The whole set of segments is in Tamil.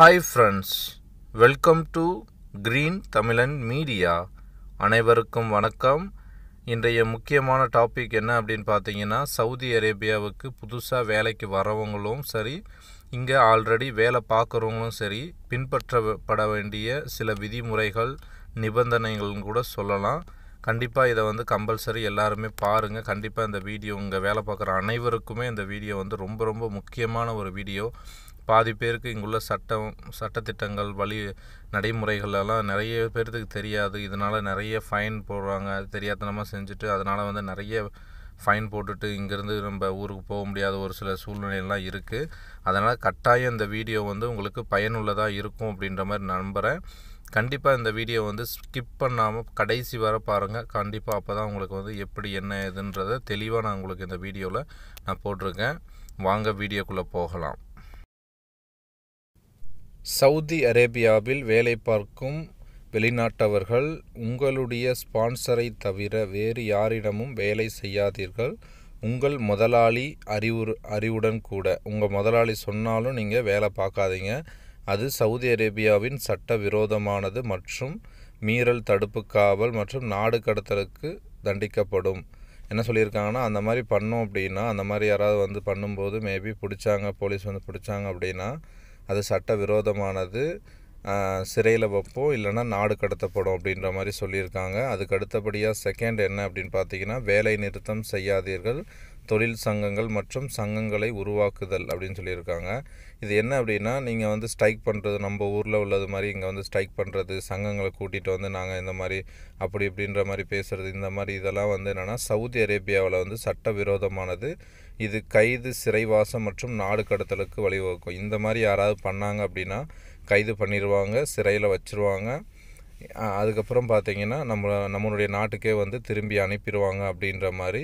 hi friends welcome to green Tamilan media அனைவருக்கும் வணக்கம் இன்றைய முக்கியமான டாபிக் என்ன அப்படின்னு பார்த்தீங்கன்னா சவுதி அரேபியாவுக்கு புதுசாக வேலைக்கு வரவங்களும் சரி இங்கே ஆல்ரெடி வேலை பார்க்குறவங்களும் சரி பின்பற்றப்பட வேண்டிய சில விதிமுறைகள் நிபந்தனைகள்னு கூட சொல்லலாம் கண்டிப்பாக இதை வந்து கம்பல்சரி எல்லாருமே பாருங்கள் கண்டிப்பாக இந்த வீடியோ இங்கே வேலை பார்க்குற அனைவருக்குமே இந்த வீடியோ வந்து ரொம்ப ரொம்ப முக்கியமான ஒரு வீடியோ பாதி பேருக்கு இங்குள்ள சட்டம் சட்டத்திட்டங்கள் வழி நடைமுறைகளெல்லாம் நிறைய பேர்த்துக்கு தெரியாது இதனால் நிறைய ஃபைன் போடுறாங்க தெரியாதனமாக செஞ்சுட்டு அதனால் வந்து நிறைய ஃபைன் போட்டுட்டு இங்கேருந்து நம்ம ஊருக்கு போக முடியாத ஒரு சில சூழ்நிலையெல்லாம் இருக்குது அதனால் கட்டாயம் இந்த வீடியோ வந்து உங்களுக்கு பயனுள்ளதாக இருக்கும் அப்படின்ற மாதிரி நம்புகிறேன் கண்டிப்பாக இந்த வீடியோ வந்து ஸ்கிப் பண்ணாமல் கடைசி வர பாருங்கள் கண்டிப்பாக அப்போ தான் உங்களுக்கு வந்து எப்படி என்ன இதுன்றதை தெளிவாக நான் உங்களுக்கு இந்த வீடியோவில் நான் போட்டிருக்கேன் வாங்க வீடியோக்குள்ளே போகலாம் சவுதி அரேபியாவில் வேலை பார்க்கும் வெளிநாட்டவர்கள் உங்களுடைய ஸ்பான்சரை தவிர வேறு யாரிடமும் வேலை செய்யாதீர்கள் உங்கள் முதலாளி அறிவுறு அறிவுடன் கூட உங்கள் முதலாளி சொன்னாலும் நீங்கள் வேலை பார்க்காதீங்க அது சவுதி அரேபியாவின் சட்ட விரோதமானது மற்றும் மீறல் தடுப்பு காவல் மற்றும் நாடு கடத்தலுக்கு தண்டிக்கப்படும் என்ன சொல்லியிருக்காங்கன்னா அந்த மாதிரி பண்ணோம் அப்படின்னா அந்த மாதிரி யாராவது வந்து பண்ணும்போது மேபி பிடிச்சாங்க போலீஸ் வந்து பிடிச்சாங்க அப்படின்னா அது சட்ட விரோதமானது சிறையில் வைப்போம் இல்லைனா நாடு கடத்தப்படும் அப்படின்ற மாதிரி சொல்லியிருக்காங்க அதுக்கு அடுத்தபடியாக செகண்ட் என்ன அப்படின்னு பார்த்தீங்கன்னா வேலை நிறுத்தம் செய்யாதீர்கள் தொழில் சங்கங்கள் மற்றும் சங்கங்களை உருவாக்குதல் அப்படின்னு சொல்லியிருக்காங்க இது என்ன அப்படின்னா நீங்கள் வந்து ஸ்ட்ரைக் பண்ணுறது நம்ம ஊரில் உள்ளது மாதிரி இங்கே வந்து ஸ்ட்ரைக் பண்ணுறது சங்கங்களை கூட்டிகிட்டு வந்து நாங்கள் இந்த மாதிரி அப்படி இப்படின்ற மாதிரி பேசுகிறது இந்த மாதிரி இதெல்லாம் வந்து என்னென்னா சவுதி அரேபியாவில் வந்து சட்டவிரோதமானது இது கைது சிறைவாசம் மற்றும் நாடு கடத்தலுக்கு வழிவகுக்கும் இந்த மாதிரி யாராவது பண்ணாங்க அப்படின்னா கைது பண்ணிடுவாங்க சிறையில் வச்சுருவாங்க அதுக்கப்புறம் பார்த்தீங்கன்னா நம்ம நம்மளுடைய நாட்டுக்கே வந்து திரும்பி அனுப்பிடுவாங்க அப்படின்ற மாதிரி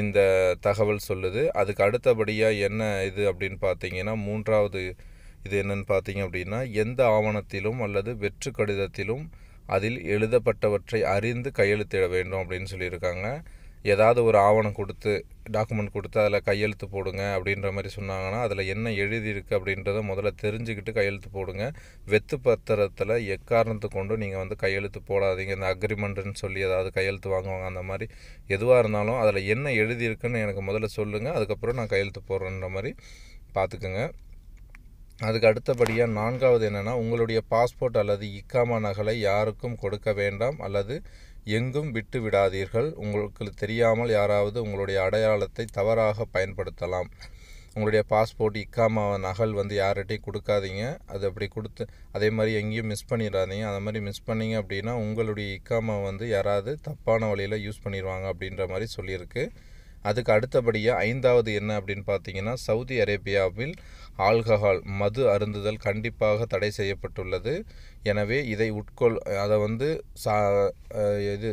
இந்த தகவல் சொல்லுது அதுக்கு அடுத்தபடியாக என்ன இது அப்படின்னு பார்த்தீங்கன்னா மூன்றாவது இது என்னன்னு பார்த்தீங்க அப்படின்னா எந்த ஆவணத்திலும் அல்லது வெற்று கடிதத்திலும் அதில் எழுதப்பட்டவற்றை அறிந்து கையெழுத்திட வேண்டும் அப்படின்னு சொல்லியிருக்காங்க ஏதாவது ஒரு ஆவணம் கொடுத்து டாக்குமெண்ட் கொடுத்து அதில் கையெழுத்து போடுங்க அப்படின்ற மாதிரி சொன்னாங்கன்னா அதில் என்ன எழுதியிருக்கு அப்படின்றத முதல்ல தெரிஞ்சுக்கிட்டு கையெழுத்து போடுங்க வெத்து பத்திரத்தில் எக்காரணத்து கொண்டு நீங்கள் வந்து கையெழுத்து போடாதீங்க இந்த அக்ரிமெண்ட்டுன்னு சொல்லி ஏதாவது கையெழுத்து வாங்குவாங்க அந்த மாதிரி எதுவாக இருந்தாலும் அதில் என்ன எழுதியிருக்குன்னு எனக்கு முதல்ல சொல்லுங்கள் அதுக்கப்புறம் நான் கையெழுத்து போடுறேன்ற மாதிரி பார்த்துக்குங்க அதுக்கு அடுத்தபடியாக நான்காவது என்னென்னா உங்களுடைய பாஸ்போர்ட் அல்லது இக்காமா நகலை யாருக்கும் கொடுக்க வேண்டாம் அல்லது எங்கும் விட்டு விடாதீர்கள் உங்களுக்கு தெரியாமல் யாராவது உங்களுடைய அடையாளத்தை தவறாக பயன்படுத்தலாம் உங்களுடைய பாஸ்போர்ட் இக்காமா நகல் வந்து யார்கிட்டையும் கொடுக்காதீங்க அது அப்படி கொடுத்து அதே மாதிரி எங்கேயும் மிஸ் பண்ணிடாதீங்க அந்த மாதிரி மிஸ் பண்ணிங்க அப்படின்னா உங்களுடைய இக்காமா வந்து யாராவது தப்பான வழியில் யூஸ் பண்ணிடுவாங்க அப்படின்ற மாதிரி சொல்லியிருக்கு அதுக்கு அடுத்தபடியாக ஐந்தாவது என்ன அப்படின்னு பார்த்தீங்கன்னா சவுதி அரேபியாவில் ஆல்கஹால் மது அருந்துதல் கண்டிப்பாக தடை செய்யப்பட்டுள்ளது எனவே இதை உட்கொள் அதை வந்து சா இது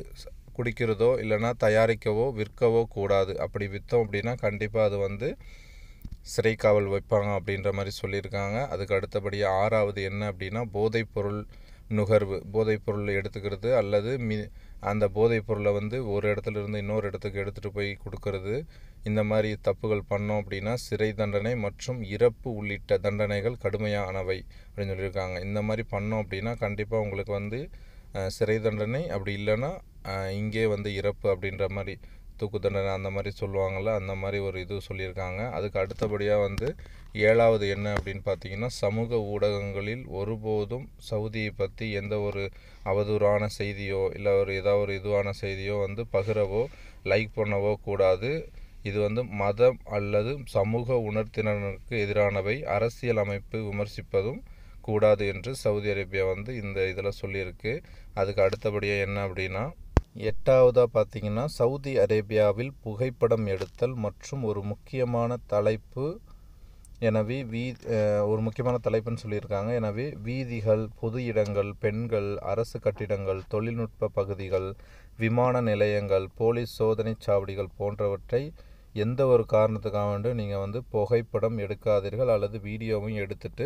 குடிக்கிறதோ இல்லைன்னா தயாரிக்கவோ விற்கவோ கூடாது அப்படி விற்றோம் அப்படின்னா கண்டிப்பாக அது வந்து சிறைக்காவல் வைப்பாங்க அப்படின்ற மாதிரி சொல்லியிருக்காங்க அதுக்கு அடுத்தபடியாக ஆறாவது என்ன அப்படின்னா போதைப்பொருள் நுகர்வு போதைப்பொருள் எடுத்துக்கிறது அல்லது மி அந்த போதைப் பொருளை வந்து ஒரு இடத்துல இருந்து இன்னொரு இடத்துக்கு எடுத்துகிட்டு போய் கொடுக்கறது இந்த மாதிரி தப்புகள் பண்ணோம் அப்படின்னா சிறை தண்டனை மற்றும் இறப்பு உள்ளிட்ட தண்டனைகள் கடுமையானவை அப்படின்னு சொல்லியிருக்காங்க இந்த மாதிரி பண்ணோம் அப்படின்னா கண்டிப்பாக உங்களுக்கு வந்து சிறை தண்டனை அப்படி இல்லைன்னா இங்கே வந்து இறப்பு அப்படின்ற மாதிரி தூக்கு தண்டனை அந்த மாதிரி சொல்லுவாங்கள்ல அந்த மாதிரி ஒரு இது சொல்லியிருக்காங்க அதுக்கு அடுத்தபடியாக வந்து ஏழாவது என்ன அப்படின்னு பார்த்தீங்கன்னா சமூக ஊடகங்களில் ஒருபோதும் சவுதியை பற்றி எந்த ஒரு அவதூறான செய்தியோ இல்லை ஒரு ஏதாவது ஒரு இதுவான செய்தியோ வந்து பகிரவோ லைக் பண்ணவோ கூடாது இது வந்து மதம் அல்லது சமூக உணர்த்தினருக்கு எதிரானவை அரசியல் அமைப்பு விமர்சிப்பதும் கூடாது என்று சவுதி அரேபியா வந்து இந்த இதில் சொல்லியிருக்கு அதுக்கு அடுத்தபடியாக என்ன அப்படின்னா எட்டாவதாக பார்த்தீங்கன்னா சவுதி அரேபியாவில் புகைப்படம் எடுத்தல் மற்றும் ஒரு முக்கியமான தலைப்பு எனவே வீ ஒரு முக்கியமான தலைப்புன்னு சொல்லியிருக்காங்க எனவே வீதிகள் பொது இடங்கள் பெண்கள் அரசு கட்டிடங்கள் தொழில்நுட்ப பகுதிகள் விமான நிலையங்கள் போலீஸ் சோதனை சாவடிகள் போன்றவற்றை எந்த ஒரு காரணத்துக்காக வேண்டும் நீங்கள் வந்து புகைப்படம் எடுக்காதீர்கள் அல்லது வீடியோவும் எடுத்துட்டு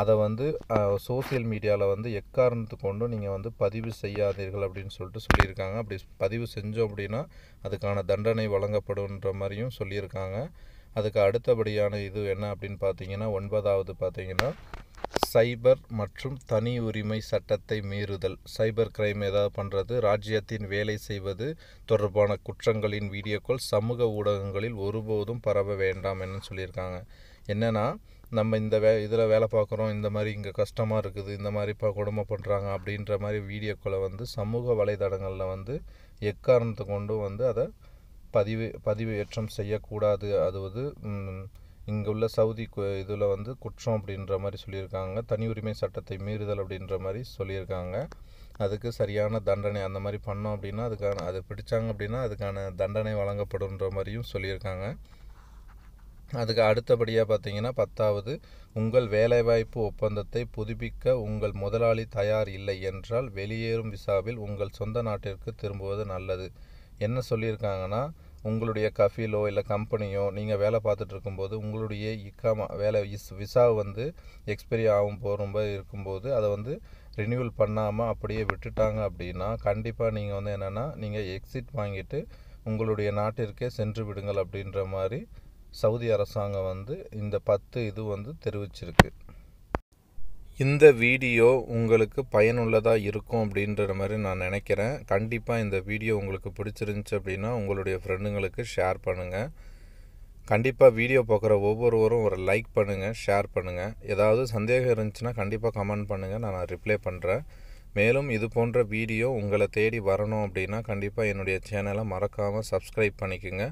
அதை வந்து சோசியல் மீடியாவில் வந்து எக்காரணத்து கொண்டும் நீங்கள் வந்து பதிவு செய்யாதீர்கள் அப்படின்னு சொல்லிட்டு சொல்லியிருக்காங்க அப்படி பதிவு செஞ்சோம் அப்படின்னா அதுக்கான தண்டனை வழங்கப்படும்ன்ற மாதிரியும் சொல்லியிருக்காங்க அதுக்கு அடுத்தபடியான இது என்ன அப்படின்னு பார்த்தீங்கன்னா ஒன்பதாவது பார்த்தீங்கன்னா சைபர் மற்றும் தனி உரிமை சட்டத்தை மீறுதல் சைபர் கிரைம் ஏதாவது பண்ணுறது ராஜ்யத்தின் வேலை செய்வது தொடர்பான குற்றங்களின் வீடியோக்கள் சமூக ஊடகங்களில் ஒருபோதும் பரவ வேண்டாம் என்று சொல்லியிருக்காங்க என்னென்னா நம்ம இந்த வே இதில் வேலை பார்க்குறோம் இந்த மாதிரி இங்கே கஷ்டமாக இருக்குது இந்த மாதிரி இப்போ கொடுமை பண்ணுறாங்க அப்படின்ற மாதிரி வீடியோக்களை வந்து சமூக வலைதளங்களில் வந்து எக்காரணத்தை கொண்டும் வந்து அதை பதிவு பதிவு ஏற்றம் செய்யக்கூடாது அது வந்து இங்கே உள்ள சவுதி இதில் வந்து குற்றம் அப்படின்ற மாதிரி சொல்லியிருக்காங்க தனி உரிமை சட்டத்தை மீறுதல் அப்படின்ற மாதிரி சொல்லியிருக்காங்க அதுக்கு சரியான தண்டனை அந்த மாதிரி பண்ணோம் அப்படின்னா அதுக்கான அது பிடிச்சாங்க அப்படின்னா அதுக்கான தண்டனை வழங்கப்படுன்ற மாதிரியும் சொல்லியிருக்காங்க அதுக்கு அடுத்தபடியாக பார்த்தீங்கன்னா பத்தாவது உங்கள் வேலைவாய்ப்பு ஒப்பந்தத்தை புதுப்பிக்க உங்கள் முதலாளி தயார் இல்லை என்றால் வெளியேறும் விசாவில் உங்கள் சொந்த நாட்டிற்கு திரும்புவது நல்லது என்ன சொல்லியிருக்காங்கன்னா உங்களுடைய கஃபீலோ இல்லை கம்பெனியோ நீங்கள் வேலை பார்த்துட்டு இருக்கும்போது உங்களுடைய இக்காம வேலை இஸ் விசா வந்து எக்ஸ்பைரி ஆகும் போகிற இருக்கும்போது அதை வந்து ரினியூவல் பண்ணாமல் அப்படியே விட்டுட்டாங்க அப்படின்னா கண்டிப்பாக நீங்கள் வந்து என்னென்னா நீங்கள் எக்ஸிட் வாங்கிட்டு உங்களுடைய நாட்டிற்கே சென்று விடுங்கள் அப்படின்ற மாதிரி சவுதி அரசாங்கம் வந்து இந்த பத்து இது வந்து தெரிவிச்சிருக்கு இந்த வீடியோ உங்களுக்கு பயனுள்ளதாக இருக்கும் அப்படின்ற மாதிரி நான் நினைக்கிறேன் கண்டிப்பாக இந்த வீடியோ உங்களுக்கு பிடிச்சிருந்துச்சி அப்படின்னா உங்களுடைய ஃப்ரெண்டுங்களுக்கு ஷேர் பண்ணுங்கள் கண்டிப்பாக வீடியோ பார்க்குற ஒவ்வொருவரும் ஒரு லைக் பண்ணுங்கள் ஷேர் பண்ணுங்கள் ஏதாவது சந்தேகம் இருந்துச்சுன்னா கண்டிப்பாக கமெண்ட் பண்ணுங்கள் நான் ரிப்ளை பண்ணுறேன் மேலும் இது போன்ற வீடியோ உங்களை தேடி வரணும் அப்படின்னா கண்டிப்பாக என்னுடைய சேனலை மறக்காமல் சப்ஸ்கிரைப் பண்ணிக்கோங்க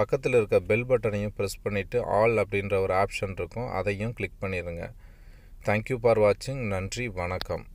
பக்கத்தில் இருக்க பெல் பட்டனையும் ப்ரெஸ் பண்ணிவிட்டு ஆல் அப்படின்ற ஒரு ஆப்ஷன் இருக்கும் அதையும் கிளிக் பண்ணிடுங்க தேங்க்யூ ஃபார் வாட்சிங் நன்றி வணக்கம்